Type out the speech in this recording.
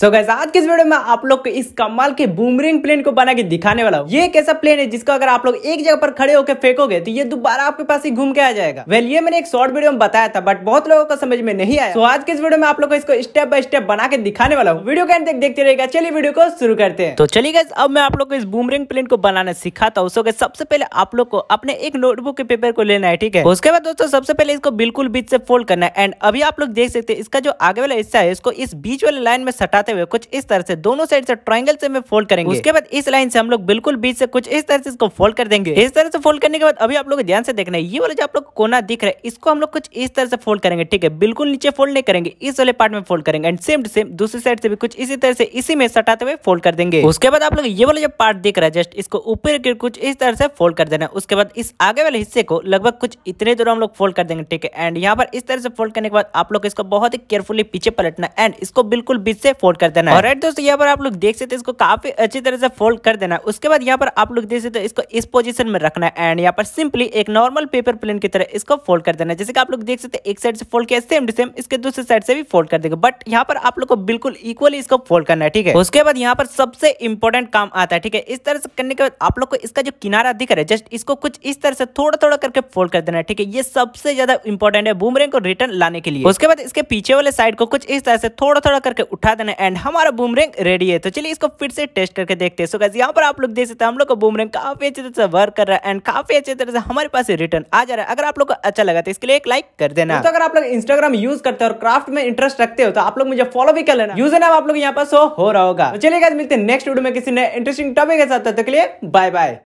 सो so आज के इस वीडियो में आप लोग को इस कमाल के बूमरिंग प्लेन को बना के दिखाने वाला हूँ ये एक ऐसा प्लेन है जिसको अगर आप लोग एक जगह पर खड़े होकर फेंकोगे तो ये दोबारा आपके पास ही घूम के आ जाएगा वेल well, ये मैंने एक शॉर्ट वीडियो में बताया था बट बहुत लोगों को समझ में नहीं आया तो so, आज के इस वीडियो में आप लोग को इसको स्टेप बाय स्टेप बना के दिखाने वाला हूँ वीडियो का तक देखते रहेगा चलिए वीडियो को शुरू करते हैं तो चलिए गए अब मैं आप लोग को इस बूमरिंग प्लेन को बनाना सिखाता हूँ सो गए सबसे पहले आप लोग को अपने एक नोटबुक के पेपर को लेना है ठीक है उसके बाद दोस्तों सबसे पहले इसको बिल्कुल बीच से फोल्ड करना है एंड अभी आप लोग देख सकते हैं इसका जो आगे वाला हिस्सा है इसको इस बीच वाले लाइन में सटा लगाते हुए कुछ इस तरह से दोनों साइड से ट्राइंगल से फोल्ड करेंगे उसके बाद इस लाइन से हम लोग बिल्कुल बीच से कुछ इस तरह से इसको फोल्ड कर देंगे इस तरह से फोल्ड करने के बाद अभी आप लोग ध्यान से देखना है ये वाला जो आप लोग कोना दिख रहा है इसको हम लोग कुछ इस तरह से फोल्ड करेंगे ठीक है बिल्कुल नीचे फोल्ड नहीं करेंगे इस वाले पार्ट में फोल्ड करेंगे एंड सेम सेम दूसरी साइड से भी कुछ इसी तरह से इसी में सटाते हुए फोल्ड कर देंगे उसके बाद आप लोग ये वाला जो पार्ट दिख रहा है जस्ट इसको ऊपर कुछ इस तरह से फोल्ड कर देना उसके बाद इस आगे वाले हिस्से को लगभग कुछ इतने दूर हम लोग फोल्ड कर देंगे ठीक है एंड यहाँ पर इस तरह से फोल्ड करने के बाद आप लोग इसको बहुत ही केयरफुली पीछे पलटना एंड इसको बिल्कुल बीच से फोल्ड फोल्ड कर देना राइट दोस्तों यहाँ पर आप लोग देख सकते हैं इसको काफी अच्छी तरह से फोल्ड कर देना उसके बाद यहाँ पर आप लोग देख सकते इसको इस पोजिशन में रखना है एंड यहाँ पर सिंपली एक नॉर्मल पेपर प्लेन की तरह इसको फोल्ड कर देना जैसे कि आप लोग देख सकते एक साइड से फोल्ड किया सेम टू सेम इसके दूसरे साइड से भी फोल्ड कर देगा बट यहाँ पर आप लोग को बिल्कुल इक्वली इसको फोल्ड करना है ठीक है उसके बाद यहाँ पर सबसे इंपॉर्टेंट काम आता है ठीक है इस तरह से करने के बाद आप लोग को इसका जो किनारा दिख रहा है जस्ट इसको कुछ इस तरह से थोड़ा थोड़ा करके फोल्ड कर देना है ठीक है ये सबसे ज्यादा इंपॉर्टेंट है बूमरेंग को रिटर्न लाने के लिए उसके बाद इसके पीछे वाले साइड को कुछ इस तरह से थोड़ा थोड़ा करके उठा देना एंड हमारा बूमरेंग रेडी है तो चलिए इसको फिर से टेस्ट करके देखते हैं सो गैस यहाँ पर आप लोग देख सकते हैं हम लोग का बूमरेंग काफी अच्छे तरह से वर्क कर रहा है एंड काफी अच्छे तरह से हमारे पास रिटर्न आ जा रहा है अगर आप लोग को अच्छा लगा तो इसके लिए एक लाइक कर देना तो अगर आप लोग इंस्टाग्राम यूज करते हो और क्राफ्ट में इंटरेस्ट रखते हो तो आप लोग मुझे फॉलो भी कर लेना यूजर नाम आप लोग यहाँ पर शो हो रहा होगा तो चलिए मिलते हैं नेक्स्ट वीडियो में किसी ने इंटरेस्टिंग टॉपिक के साथ तब तक के लिए बाय बाय